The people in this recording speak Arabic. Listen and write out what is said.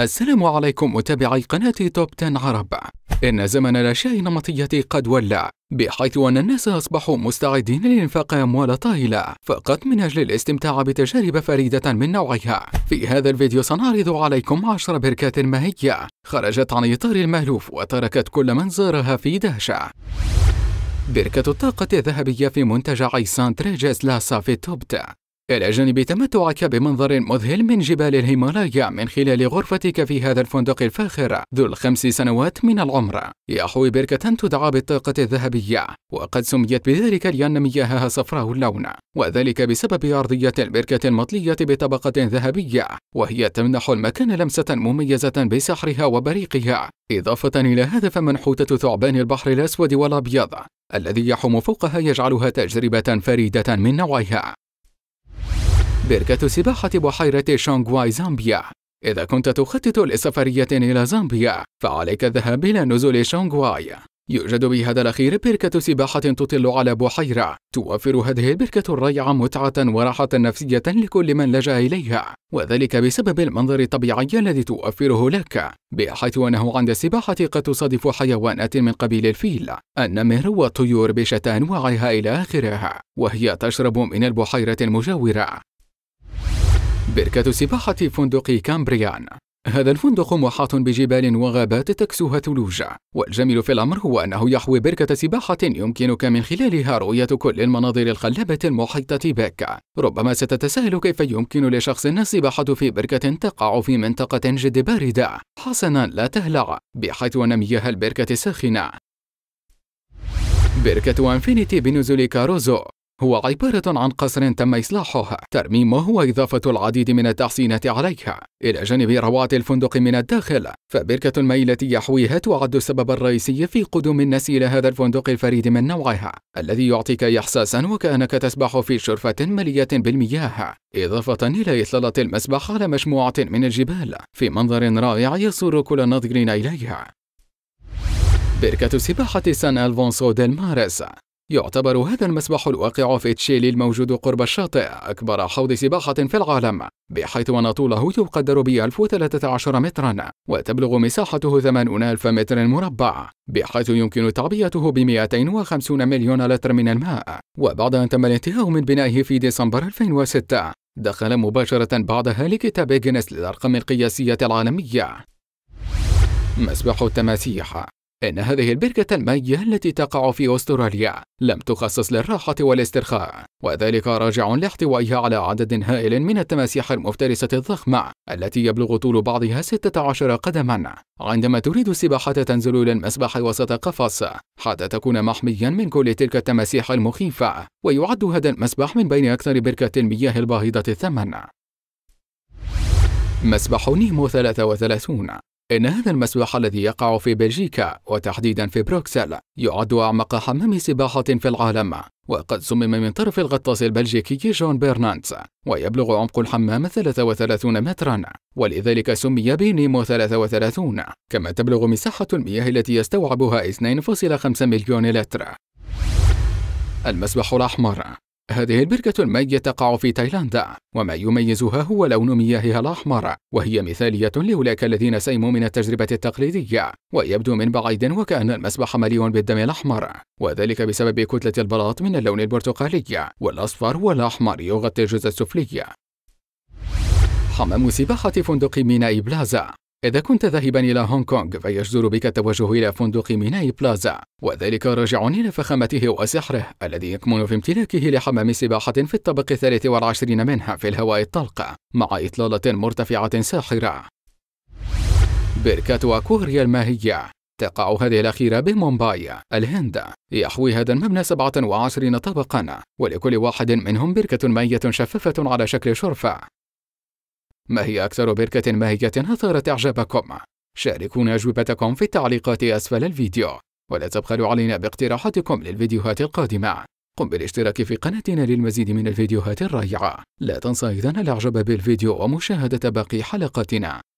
السلام عليكم متابعي قناة توب 10 عرب إن زمن الأشياء النمطية قد ولى بحيث أن الناس أصبحوا مستعدين لإنفاق أموال طائلة فقط من أجل الاستمتاع بتجارب فريدة من نوعها في هذا الفيديو سنعرض عليكم 10 بركات ماهية خرجت عن إطار المألوف وتركت كل من زارها في دهشة بركة الطاقة الذهبية في منتجع سانت ريجيس لاسا في توبتا 10 إلى جانب تمتعك بمنظر مذهل من جبال الهيمالايا من خلال غرفتك في هذا الفندق الفاخر ذو الخمس سنوات من العمر يحوي بركة تدعى بالطاقة الذهبية وقد سميت بذلك لأن مياهها صفراء اللون وذلك بسبب أرضية البركة المطلية بطبقة ذهبية وهي تمنح المكان لمسة مميزة بسحرها وبريقها إضافة إلى هذا فمنحوتة ثعبان البحر الأسود والأبيض الذي يحوم فوقها يجعلها تجربة فريدة من نوعها بركة سباحة بحيرة شونغواي زامبيا إذا كنت تخطط لسفرية إلى زامبيا فعليك الذهاب إلى نزول شونغواي يوجد بهذا الأخير بركة سباحة تطل على بحيرة توفر هذه البركة الريعة متعة وراحة نفسية لكل من لجأ إليها وذلك بسبب المنظر الطبيعي الذي توفره لك بحيث أنه عند السباحة قد تصادف حيوانات من قبيل الفيل النمر والطيور بشتى أنواعها إلى آخره وهي تشرب من البحيرة المجاورة بركة سباحة فندق كامبريان هذا الفندق محاط بجبال وغابات تكسوها ثلوج والجميل في الأمر هو أنه يحوي بركة سباحة يمكنك من خلالها رؤية كل المناظر الخلابة المحيطة بك ربما ستتساءل كيف يمكن لشخص السباحة في بركة تقع في منطقة جد باردة حسنا لا تهلع بحيث أن مياه البركة ساخنة بركة انفينيتي بنزول كاروزو هو عبارة عن قصر تم إصلاحه ترميمه وإضافة العديد من التحسينات عليها إلى جانب روعة الفندق من الداخل فبركة الماء التي يحويها تعد السبب الرئيسي في قدوم الناس إلى هذا الفندق الفريد من نوعها الذي يعطيك إحساسا وكأنك تسبح في شرفة مليئة بالمياه إضافة إلى إطلالة المسبح على مجموعة من الجبال في منظر رائع يسر كل الناظرين إليها بركة سباحة سان ألفونسو ديل مارس يعتبر هذا المسبح الواقع في تشيلي الموجود قرب الشاطئ أكبر حوض سباحة في العالم بحيث أن طوله يقدر ب 1013 مترا وتبلغ مساحته 80 ألف متر مربع بحيث يمكن تعبئته ب 250 مليون لتر من الماء وبعد أن تم الانتهاء من بنائه في ديسمبر 2006 دخل مباشرة بعدها لكتاب جينيس للأرقام القياسية العالمية مسبح التماسيح إن هذه البركة المائية التي تقع في أستراليا لم تخصص للراحة والاسترخاء، وذلك راجع لاحتوائها على عدد هائل من التماسيح المفترسة الضخمة التي يبلغ طول بعضها 16 قدمًا. عندما تريد السباحة تنزل إلى المسبح وسط قفص حتى تكون محميًا من كل تلك التماسيح المخيفة، ويعد هذا المسبح من بين أكثر بركة المياه الباهظة الثمن. مسبح نيمو 33 إن هذا المسبح الذي يقع في بلجيكا وتحديدا في بروكسل يعد أعمق حمام سباحة في العالم وقد صمم من طرف الغطاس البلجيكي جون بيرنانت ويبلغ عمق الحمام 33 مترا ولذلك سمي بنيمو 33 كما تبلغ مساحة المياه التي يستوعبها 2.5 مليون لتر المسبح الأحمر هذه البركة المية تقع في تايلاند وما يميزها هو لون مياهها الأحمر وهي مثالية لأولئك الذين سئموا من التجربة التقليدية ويبدو من بعيد وكأن المسبح مليء بالدم الأحمر وذلك بسبب كتلة البلاط من اللون البرتقالي والأصفر والأحمر يغطي الجزء السفلي حمام سباحة فندق ميناء بلازا إذا كنت ذاهبا إلى هونغ كونغ فيجدر بك التوجه إلى فندق ميناي بلازا وذلك راجع إلى فخامته وسحره الذي يكمن في امتلاكه لحمام سباحة في الطابق الثالث والعشرين منها في الهواء الطلق مع إطلالة مرتفعة ساحرة بركة أكواريا الماهية تقع هذه الأخيرة بمومباي الهند يحوي هذا المبنى 27 طبقا ولكل واحد منهم بركة مائية شفافة على شكل شرفة ما هي أكثر بركة ماهية أثارت إعجابكم؟ شاركونا أجوبتكم في التعليقات أسفل الفيديو ولا تبخلوا علينا باقتراحاتكم للفيديوهات القادمة قم بالاشتراك في قناتنا للمزيد من الفيديوهات الرائعة لا تنسى أيضا الإعجاب بالفيديو ومشاهدة باقي حلقاتنا